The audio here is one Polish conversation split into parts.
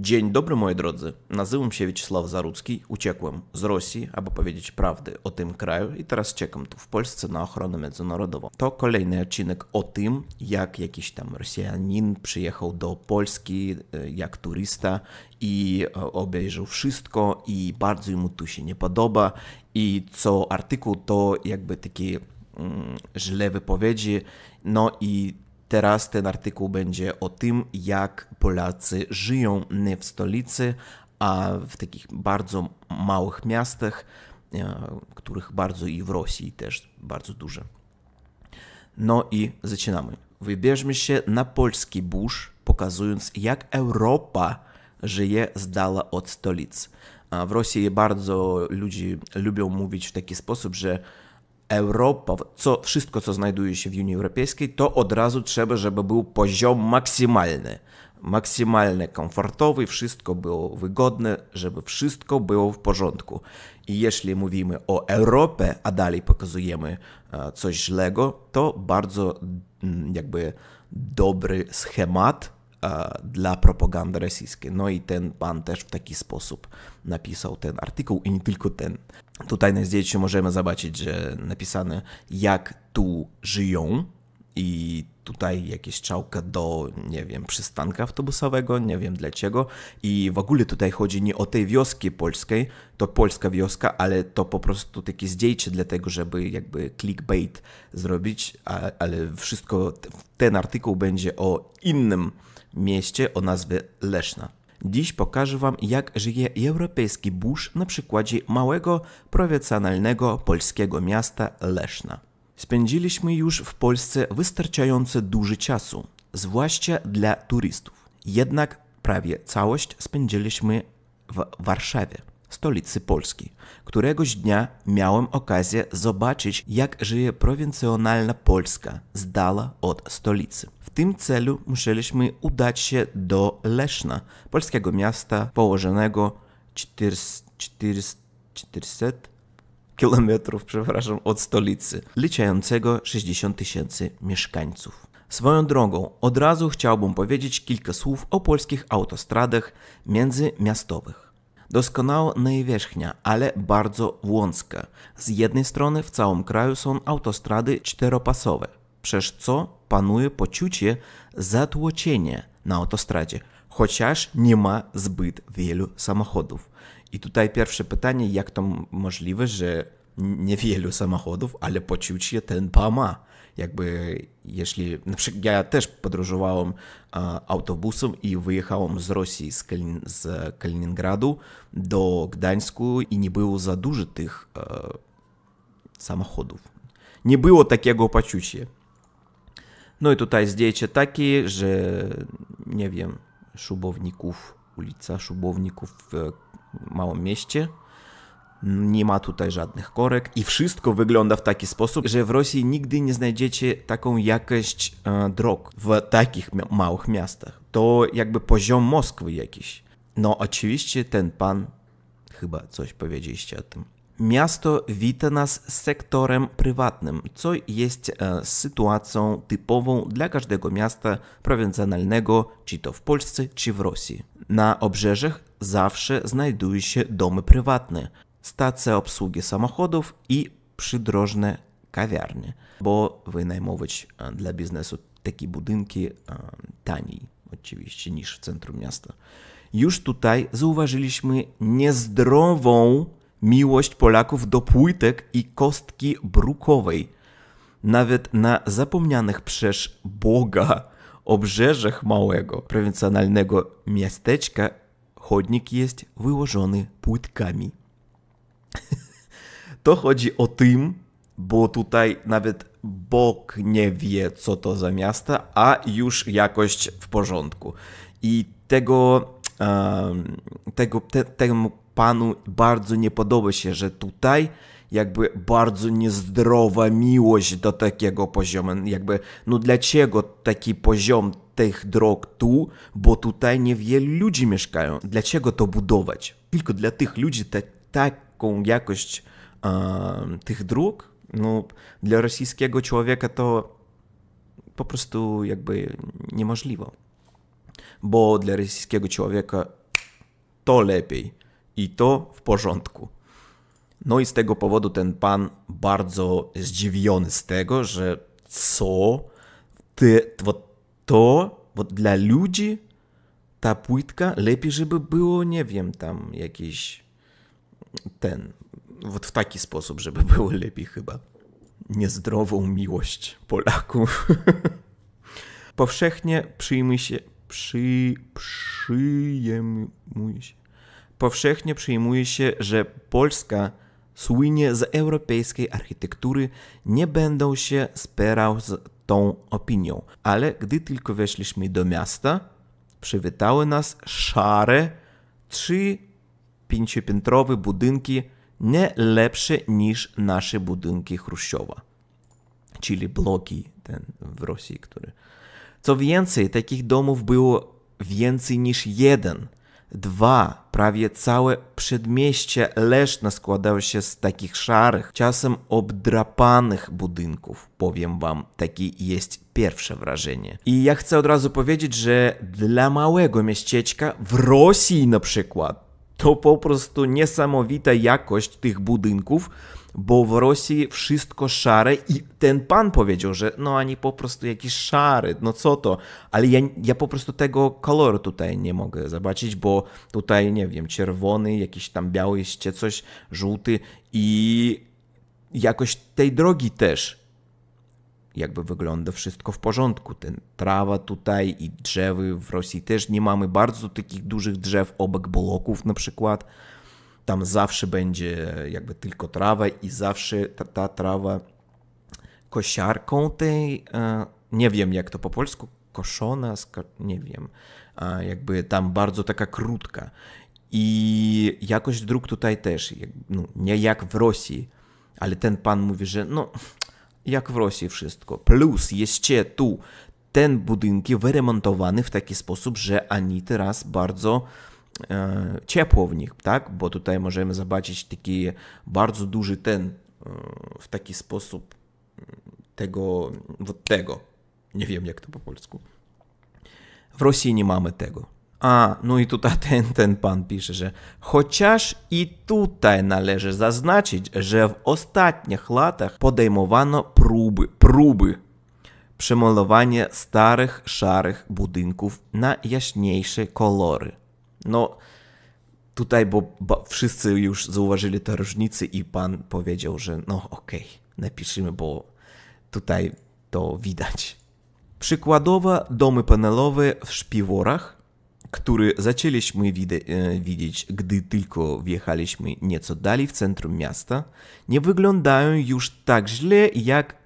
Dzień dobry moi drodzy, nazywam się Wiesław Zarudzki, uciekłem z Rosji, aby powiedzieć prawdy o tym kraju i teraz czekam tu w Polsce na ochronę międzynarodową. To kolejny odcinek o tym, jak jakiś tam Rosjanin przyjechał do Polski e, jak turysta i e, obejrzał wszystko i bardzo mu tu się nie podoba i co artykuł to jakby takie źle mm, wypowiedzi, no i Teraz ten artykuł będzie o tym, jak Polacy żyją nie w stolicy, a w takich bardzo małych miastach, e, których bardzo i w Rosji też bardzo duże. No i zaczynamy. Wybierzmy się na polski burz, pokazując jak Europa żyje z dala od stolic. W Rosji bardzo ludzie lubią mówić w taki sposób, że Europa, co, wszystko co znajduje się w Unii Europejskiej, to od razu trzeba, żeby był poziom maksymalny. maksymalny komfortowy, wszystko było wygodne, żeby wszystko było w porządku. I jeśli mówimy o Europie, a dalej pokazujemy e, coś źlego, to bardzo mm, jakby dobry schemat dla propagandy rosyjskiej. No i ten pan też w taki sposób napisał ten artykuł i nie tylko ten. Tutaj na zdjęciu możemy zobaczyć, że napisane jak tu żyją i tutaj jakieś czałka do, nie wiem, przystanka autobusowego, nie wiem dlaczego. I w ogóle tutaj chodzi nie o tej wioski polskiej, to polska wioska, ale to po prostu takie zdjęcie dlatego, żeby jakby clickbait zrobić, ale wszystko, ten artykuł będzie o innym mieście o nazwie Leszna. Dziś pokażę Wam, jak żyje europejski burz na przykładzie małego, prowincjonalnego polskiego miasta Leszna. Spędziliśmy już w Polsce wystarczająco dużo czasu, zwłaszcza dla turystów. Jednak prawie całość spędziliśmy w Warszawie, stolicy Polski. Któregoś dnia miałem okazję zobaczyć, jak żyje prowincjonalna Polska z dala od stolicy tym celu musieliśmy udać się do Leszna, polskiego miasta położonego 400 kilometrów, przepraszam, od stolicy, liczającego 60 tysięcy mieszkańców. Swoją drogą, od razu chciałbym powiedzieć kilka słów o polskich autostradach międzymiastowych. Doskonała najwierzchnia, ale bardzo wąska. Z jednej strony w całym kraju są autostrady czteropasowe, przez co panuje poczucie zatłoczenia na autostradzie, chociaż nie ma zbyt wielu samochodów. I tutaj pierwsze pytanie, jak to możliwe, że nie wielu samochodów, ale poczucie ten ma. Jakby, jeśli, na przykład ja też podróżowałem autobusem i wyjechałem z Rosji, z, Kalin, z Kaliningradu do Gdańsku i nie było za dużo tych samochodów. Nie było takiego poczucia. No i tutaj zdjęcie takie, że nie wiem, Szubowników, ulica Szubowników w małym mieście. Nie ma tutaj żadnych korek i wszystko wygląda w taki sposób, że w Rosji nigdy nie znajdziecie taką jakość e, drog w takich małych miastach. To jakby poziom Moskwy jakiś. No oczywiście ten pan chyba coś powiedzieliście o tym. Miasto wita nas z sektorem prywatnym, co jest e, sytuacją typową dla każdego miasta prowincjonalnego, czy to w Polsce, czy w Rosji. Na obrzeżach zawsze znajdują się domy prywatne, stacje obsługi samochodów i przydrożne kawiarnie, bo wynajmować e, dla biznesu takie budynki e, taniej oczywiście niż w centrum miasta. Już tutaj zauważyliśmy niezdrową miłość Polaków do płytek i kostki brukowej. Nawet na zapomnianych przez Boga obrzeżach małego, prowincjonalnego miasteczka chodnik jest wyłożony płytkami. to chodzi o tym, bo tutaj nawet Bóg nie wie, co to za miasta, a już jakość w porządku. I tego, um, tego te, temu panu bardzo nie podoba się, że tutaj jakby bardzo niezdrowa miłość do takiego poziomu. Jakby, no dlaczego taki poziom tych drog tu, bo tutaj niewielu ludzi mieszkają. Dlaczego to budować? Tylko dla tych ludzi te, taką jakość tych dróg, no dla rosyjskiego człowieka to po prostu jakby niemożliwe. Bo dla rosyjskiego człowieka to lepiej i to w porządku. No i z tego powodu ten pan bardzo zdziwiony z tego, że co ty, to dla ludzi ta płytka lepiej, żeby było, nie wiem, tam jakiś ten, w taki sposób, żeby było lepiej chyba. Niezdrową miłość Polaków. Powszechnie przyjmuj się, przy, przyjmuj się, powszechnie przyjmuje się, że Polska słynie z europejskiej architektury, nie będę się spierał z tą opinią. Ale gdy tylko weszliśmy do miasta, przywitały nas szare, trzy pięciopiętrowe budynki, nie lepsze niż nasze budynki Chruszczowa, czyli bloki ten w Rosji, który... Co więcej, takich domów było więcej niż jeden – Dwa, prawie całe przedmieście Leszna składało się z takich szarych, czasem obdrapanych budynków. Powiem wam, takie jest pierwsze wrażenie. I ja chcę od razu powiedzieć, że dla małego miasteczka w Rosji na przykład to po prostu niesamowita jakość tych budynków, bo w Rosji wszystko szare i ten pan powiedział, że no ani po prostu jakiś szary, no co to, ale ja, ja po prostu tego koloru tutaj nie mogę zobaczyć, bo tutaj nie wiem, czerwony, jakiś tam biały, jeszcze coś, żółty i jakość tej drogi też jakby wygląda wszystko w porządku. Ten trawa tutaj i drzewy w Rosji też nie mamy bardzo takich dużych drzew obok bloków na przykład. Tam zawsze będzie jakby tylko trawa i zawsze ta, ta trawa kosiarką tej, e, nie wiem jak to po polsku, koszona, nie wiem, jakby tam bardzo taka krótka. I jakość dróg tutaj też, no, nie jak w Rosji, ale ten pan mówi, że no jak w Rosji wszystko. Plus jeszcze tu ten budynek wyremontowany w taki sposób, że ani teraz bardzo e, ciepło w nich, tak? Bo tutaj możemy zobaczyć taki bardzo duży ten e, w taki sposób mm, tego, tego. Nie wiem jak to po polsku. W Rosji nie mamy tego. A, no i tutaj ten, ten pan pisze, że chociaż i tutaj należy zaznaczyć, że w ostatnich latach podejmowano próby, próby przemalowania starych, szarych budynków na jaśniejsze kolory. No, tutaj, bo, bo wszyscy już zauważyli te różnice i pan powiedział, że no okej, okay, bo tutaj to widać. Przykładowo domy panelowe w Szpiworach który zaczęliśmy e, widzieć, gdy tylko wjechaliśmy nieco dalej w centrum miasta, nie wyglądają już tak źle jak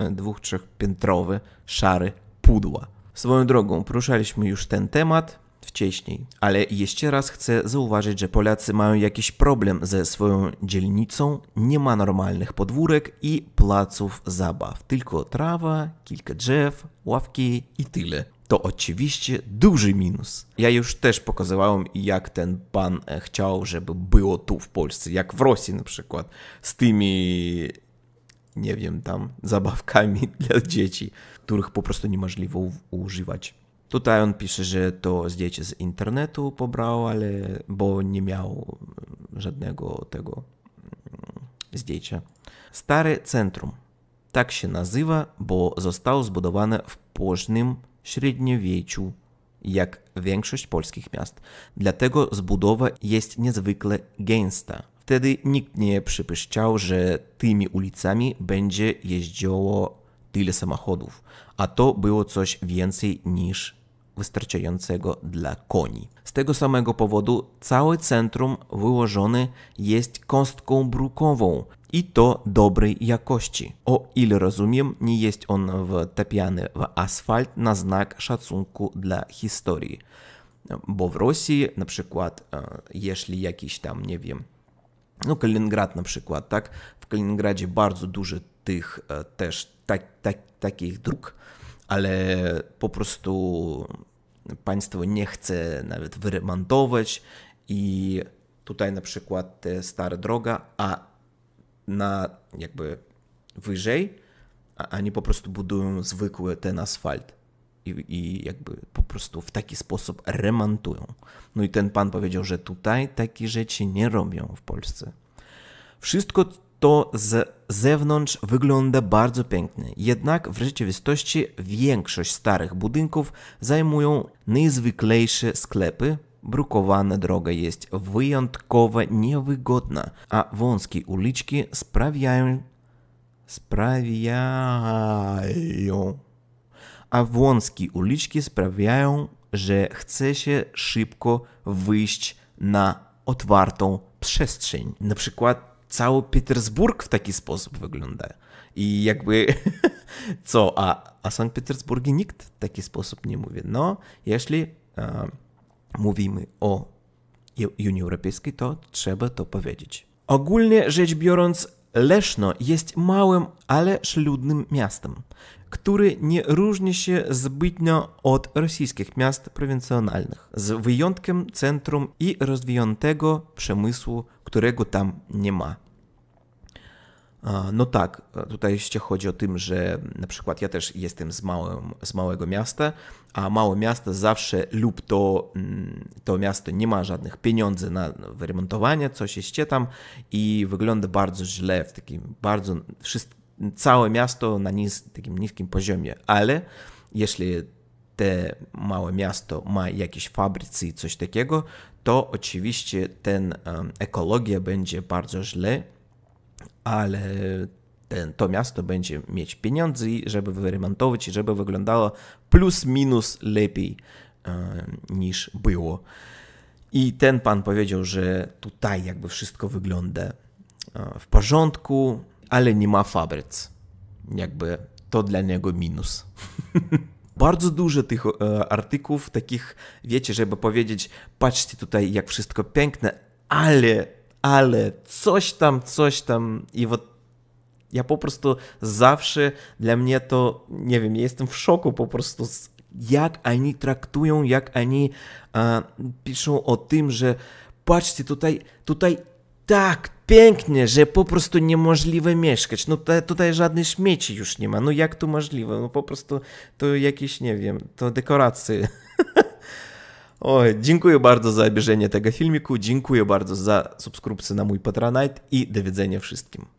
dwóch-trzechpiętrowe e, szare pudła. Swoją drogą, poruszaliśmy już ten temat wcześniej, ale jeszcze raz chcę zauważyć, że Polacy mają jakiś problem ze swoją dzielnicą, nie ma normalnych podwórek i placów zabaw, tylko trawa, kilka drzew, ławki i tyle to oczywiście duży minus. Ja już też pokazywałem, jak ten pan e, chciał, żeby było tu w Polsce, jak w Rosji na przykład, z tymi, nie wiem, tam zabawkami dla dzieci, których po prostu niemożliwe używać. Tutaj on pisze, że to z dzieci z internetu pobrał, ale bo nie miał mm, żadnego tego mm, zdjęcia. Stare centrum. Tak się nazywa, bo został zbudowany w późnym średniowieczu, jak większość polskich miast. Dlatego zbudowa jest niezwykle gęsta. Wtedy nikt nie przypuszczał, że tymi ulicami będzie jeździło tyle samochodów, a to było coś więcej niż wystarczającego dla koni. Z tego samego powodu całe centrum wyłożone jest kostką brukową i to dobrej jakości. O ile rozumiem, nie jest on wtapiany w asfalt na znak szacunku dla historii. Bo w Rosji na przykład, e, jeśli jakiś tam, nie wiem, no Kaliningrad na przykład, tak? W Kaliningradzie bardzo dużo tych e, też tak, tak, takich dróg, ale po prostu państwo nie chce nawet wyremontować i tutaj na przykład stara droga, a na jakby wyżej oni po prostu budują zwykły ten asfalt. I, i, jakby po prostu w taki sposób remontują. No i ten pan powiedział, że tutaj takie rzeczy nie robią w Polsce. Wszystko to z zewnątrz wygląda bardzo pięknie, jednak w rzeczywistości większość starych budynków zajmują najzwyklejsze sklepy, brukowana droga jest wyjątkowo niewygodna, a wąskie uliczki sprawiają... sprawiają... a wąskie uliczki sprawiają, że chce się szybko wyjść na otwartą przestrzeń. Na przykład cały Petersburg w taki sposób wygląda. I jakby co, a, a Sankt Petersburgi nikt w taki sposób nie mówi. No, jeśli mówimy o Unii Europejskiej, to trzeba to powiedzieć. Ogólnie rzecz biorąc, Leszno jest małym, ale szludnym miastem który nie różni się zbytnio od rosyjskich miast prowincjonalnych, z wyjątkiem centrum i rozwijającego przemysłu, którego tam nie ma. No tak, tutaj jeszcze chodzi o tym, że na przykład ja też jestem z, małym, z małego miasta, a małe miasto zawsze lub to, mm, to miasto nie ma żadnych pieniędzy na wyremontowanie, coś jeszcze tam i wygląda bardzo źle w takim bardzo, wszystko całe miasto na takim niskim poziomie, ale jeśli te małe miasto ma jakieś fabrycy i coś takiego, to oczywiście ten um, ekologia będzie bardzo źle, ale ten, to miasto będzie mieć pieniądze, żeby wyremontować i żeby wyglądało plus minus lepiej um, niż było. I ten pan powiedział, że tutaj jakby wszystko wygląda e, w porządku, ale nie ma fabryc. Jakby to dla niego minus. Bardzo dużo tych e, artykułów takich, wiecie, żeby powiedzieć, patrzcie tutaj jak wszystko piękne, ale, ale, coś tam, coś tam i ja po prostu zawsze, dla mnie to, nie wiem, ja jestem w szoku po prostu z jak oni traktują, jak oni e, piszą o tym, że patrzcie, tutaj, tutaj tak pięknie, że po prostu niemożliwe mieszkać. No te, tutaj żadnych śmieci już nie ma. No jak to możliwe? No po prostu to jakieś, nie wiem, to dekoracje. Oj, dziękuję bardzo za obejrzenie tego filmiku, dziękuję bardzo za subskrypcję na mój Patronite i do widzenia wszystkim.